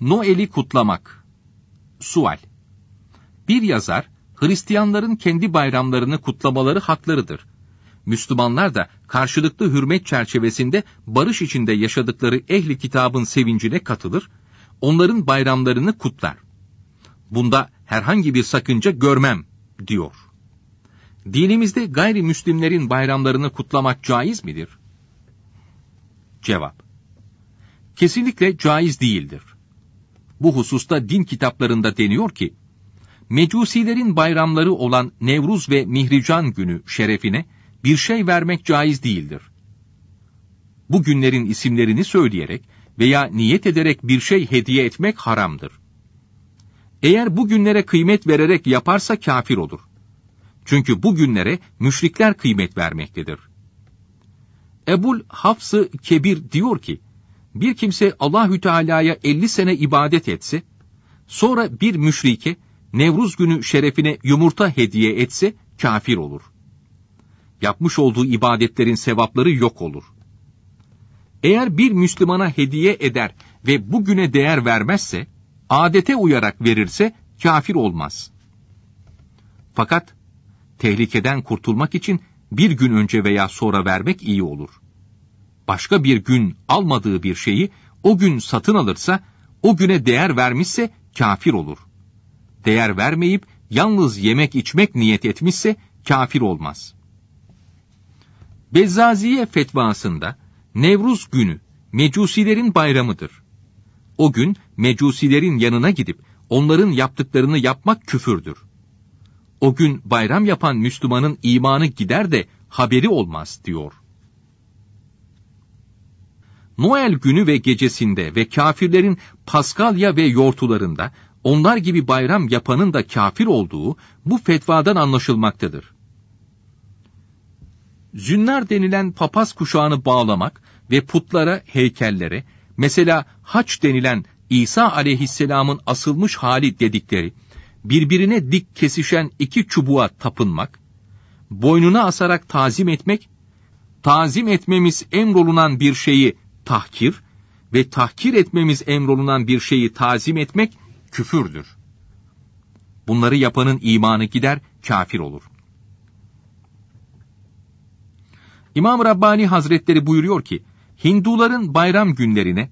Noel'i kutlamak. Sual. Bir yazar, Hristiyanların kendi bayramlarını kutlamaları haklarıdır. Müslümanlar da karşılıklı hürmet çerçevesinde barış içinde yaşadıkları ehli kitabın sevincine katılır, onların bayramlarını kutlar. Bunda herhangi bir sakınca görmem, diyor. Dinimizde gayrimüslimlerin bayramlarını kutlamak caiz midir? Cevap Kesinlikle caiz değildir bu hususta din kitaplarında deniyor ki, Mecusilerin bayramları olan Nevruz ve Mihrican günü şerefine bir şey vermek caiz değildir. Bu günlerin isimlerini söyleyerek veya niyet ederek bir şey hediye etmek haramdır. Eğer bu günlere kıymet vererek yaparsa kafir olur. Çünkü bu günlere müşrikler kıymet vermektedir. Ebul Hafs-ı Kebir diyor ki, bir kimse Allahü Teala'ya 50 sene ibadet etse, sonra bir müşrike Nevruz günü şerefine yumurta hediye etse kafir olur. Yapmış olduğu ibadetlerin sevapları yok olur. Eğer bir Müslümana hediye eder ve bugüne değer vermezse, adete uyarak verirse kafir olmaz. Fakat tehlikeden kurtulmak için bir gün önce veya sonra vermek iyi olur.'' başka bir gün almadığı bir şeyi o gün satın alırsa, o güne değer vermişse kafir olur. Değer vermeyip yalnız yemek içmek niyet etmişse kafir olmaz. Bezzaziye fetvasında Nevruz günü Mecusilerin bayramıdır. O gün Mecusilerin yanına gidip onların yaptıklarını yapmak küfürdür. O gün bayram yapan Müslümanın imanı gider de haberi olmaz diyor.'' Noel günü ve gecesinde ve kafirlerin Paskalya ve yortularında onlar gibi bayram yapanın da kafir olduğu bu fetvadan anlaşılmaktadır. Zünnar denilen papaz kuşağını bağlamak ve putlara, heykellere, mesela haç denilen İsa aleyhisselamın asılmış hali dedikleri, birbirine dik kesişen iki çubuğa tapınmak, boynuna asarak tazim etmek, tazim etmemiz emrolunan bir şeyi tahkir ve tahkir etmemiz emrolunan bir şeyi tazim etmek küfürdür. Bunları yapanın imanı gider, kafir olur. İmam Rabbani Hazretleri buyuruyor ki, Hinduların bayram günlerine,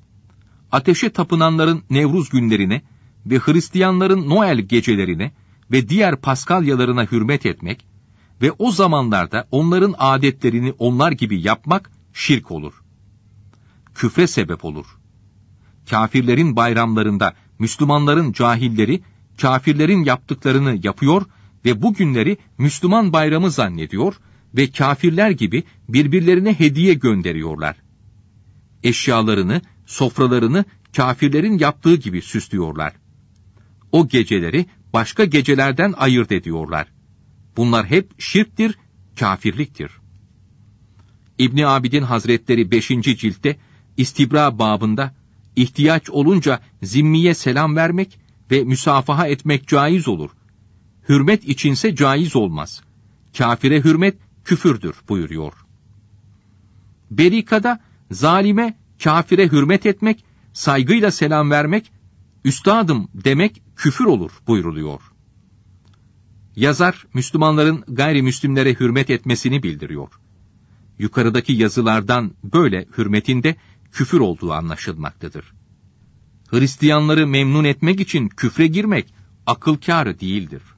ateşe tapınanların Nevruz günlerine ve Hristiyanların Noel gecelerine ve diğer Paskalyalarına hürmet etmek ve o zamanlarda onların adetlerini onlar gibi yapmak şirk olur.'' küfre sebep olur. Kafirlerin bayramlarında Müslümanların cahilleri, kafirlerin yaptıklarını yapıyor ve bu günleri Müslüman bayramı zannediyor ve kafirler gibi birbirlerine hediye gönderiyorlar. Eşyalarını, sofralarını kafirlerin yaptığı gibi süslüyorlar. O geceleri başka gecelerden ayırt ediyorlar. Bunlar hep şirktir, kafirliktir. İbni Abidin Hazretleri 5. ciltte istibra babında ihtiyaç olunca zimmiye selam vermek ve müsafaha etmek caiz olur. Hürmet içinse caiz olmaz. Kafire hürmet küfürdür buyuruyor. Berikada zalime, kafire hürmet etmek, saygıyla selam vermek, üstadım demek küfür olur buyuruluyor. Yazar Müslümanların gayrimüslimlere hürmet etmesini bildiriyor. Yukarıdaki yazılardan böyle hürmetinde küfür olduğu anlaşılmaktadır. Hristiyanları memnun etmek için küfre girmek akıl kârı değildir.